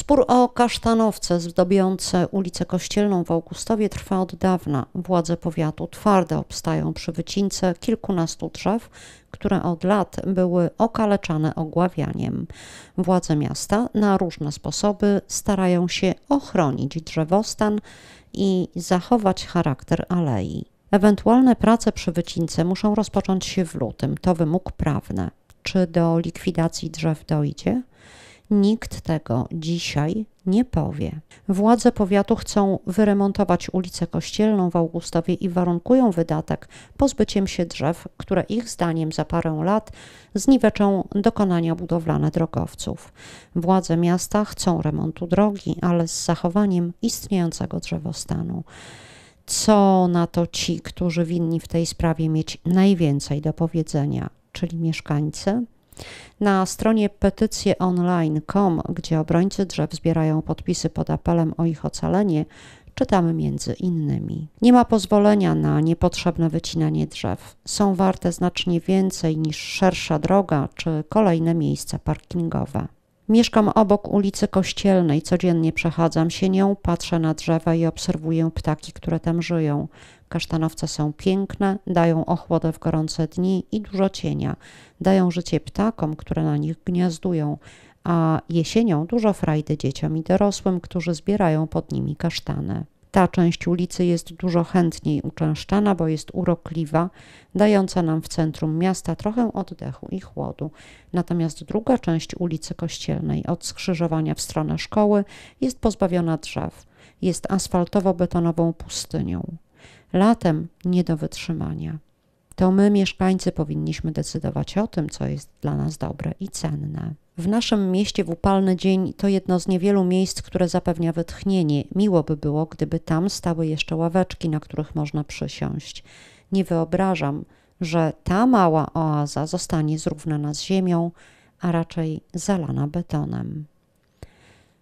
Spór o kasztanowce zdobiące ulicę Kościelną w Augustowie trwa od dawna. Władze powiatu twarde obstają przy wycince kilkunastu drzew, które od lat były okaleczane ogławianiem. Władze miasta na różne sposoby starają się ochronić drzewostan i zachować charakter alei. Ewentualne prace przy wycince muszą rozpocząć się w lutym. To wymóg prawny. Czy do likwidacji drzew dojdzie? Nikt tego dzisiaj nie powie. Władze powiatu chcą wyremontować ulicę Kościelną w Augustowie i warunkują wydatek pozbyciem się drzew, które ich zdaniem za parę lat zniweczą dokonania budowlane drogowców. Władze miasta chcą remontu drogi, ale z zachowaniem istniejącego drzewostanu co na to ci, którzy winni w tej sprawie mieć najwięcej do powiedzenia, czyli mieszkańcy? Na stronie petycjeonline.com, gdzie obrońcy drzew zbierają podpisy pod apelem o ich ocalenie, czytamy między innymi: Nie ma pozwolenia na niepotrzebne wycinanie drzew. Są warte znacznie więcej niż szersza droga czy kolejne miejsca parkingowe. Mieszkam obok ulicy Kościelnej, codziennie przechadzam się nią, patrzę na drzewa i obserwuję ptaki, które tam żyją. Kasztanowce są piękne, dają ochłodę w gorące dni i dużo cienia. Dają życie ptakom, które na nich gniazdują, a jesienią dużo frajdy dzieciom i dorosłym, którzy zbierają pod nimi kasztany. Ta część ulicy jest dużo chętniej uczęszczana, bo jest urokliwa, dająca nam w centrum miasta trochę oddechu i chłodu. Natomiast druga część ulicy Kościelnej, od skrzyżowania w stronę szkoły, jest pozbawiona drzew. Jest asfaltowo-betonową pustynią. Latem nie do wytrzymania to my, mieszkańcy, powinniśmy decydować o tym, co jest dla nas dobre i cenne. W naszym mieście w upalny dzień to jedno z niewielu miejsc, które zapewnia wytchnienie. Miło by było, gdyby tam stały jeszcze ławeczki, na których można przysiąść. Nie wyobrażam, że ta mała oaza zostanie zrównana z ziemią, a raczej zalana betonem.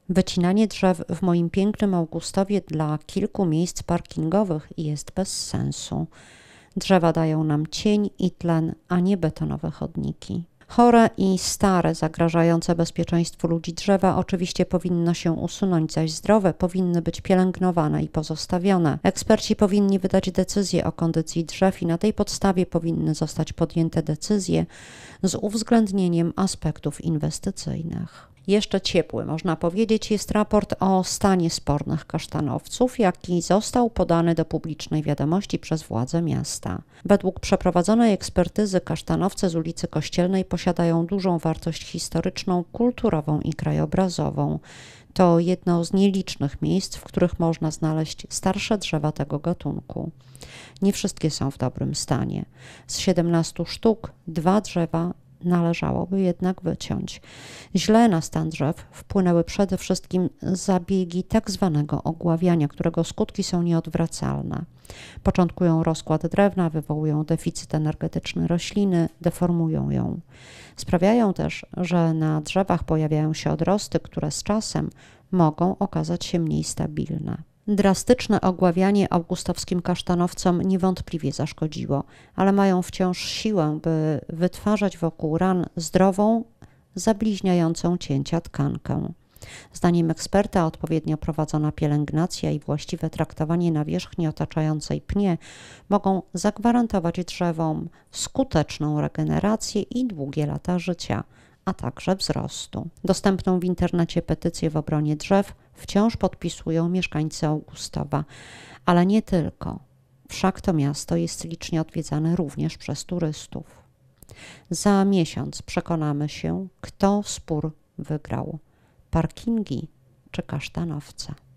Wycinanie drzew w moim pięknym Augustowie dla kilku miejsc parkingowych jest bez sensu. Drzewa dają nam cień i tlen, a nie betonowe chodniki. Chore i stare, zagrażające bezpieczeństwu ludzi drzewa oczywiście powinno się usunąć, zaś zdrowe powinny być pielęgnowane i pozostawione. Eksperci powinni wydać decyzje o kondycji drzew i na tej podstawie powinny zostać podjęte decyzje z uwzględnieniem aspektów inwestycyjnych jeszcze ciepły, można powiedzieć, jest raport o stanie spornych kasztanowców, jaki został podany do publicznej wiadomości przez władze miasta. Według przeprowadzonej ekspertyzy kasztanowce z ulicy Kościelnej posiadają dużą wartość historyczną, kulturową i krajobrazową. To jedno z nielicznych miejsc, w których można znaleźć starsze drzewa tego gatunku. Nie wszystkie są w dobrym stanie. Z 17 sztuk dwa drzewa należałoby jednak wyciąć. Źle na stan drzew wpłynęły przede wszystkim zabiegi tak zwanego ogławiania, którego skutki są nieodwracalne. Początkują rozkład drewna, wywołują deficyt energetyczny rośliny, deformują ją. Sprawiają też, że na drzewach pojawiają się odrosty, które z czasem mogą okazać się mniej stabilne. Drastyczne ogławianie augustowskim kasztanowcom niewątpliwie zaszkodziło, ale mają wciąż siłę, by wytwarzać wokół ran zdrową, zabliźniającą cięcia tkankę. Zdaniem eksperta odpowiednio prowadzona pielęgnacja i właściwe traktowanie nawierzchni otaczającej pnie mogą zagwarantować drzewom skuteczną regenerację i długie lata życia a także wzrostu. Dostępną w internecie petycję w obronie drzew wciąż podpisują mieszkańcy Augustowa, ale nie tylko. Wszak to miasto jest licznie odwiedzane również przez turystów. Za miesiąc przekonamy się, kto spór wygrał: parkingi czy kasztanowce.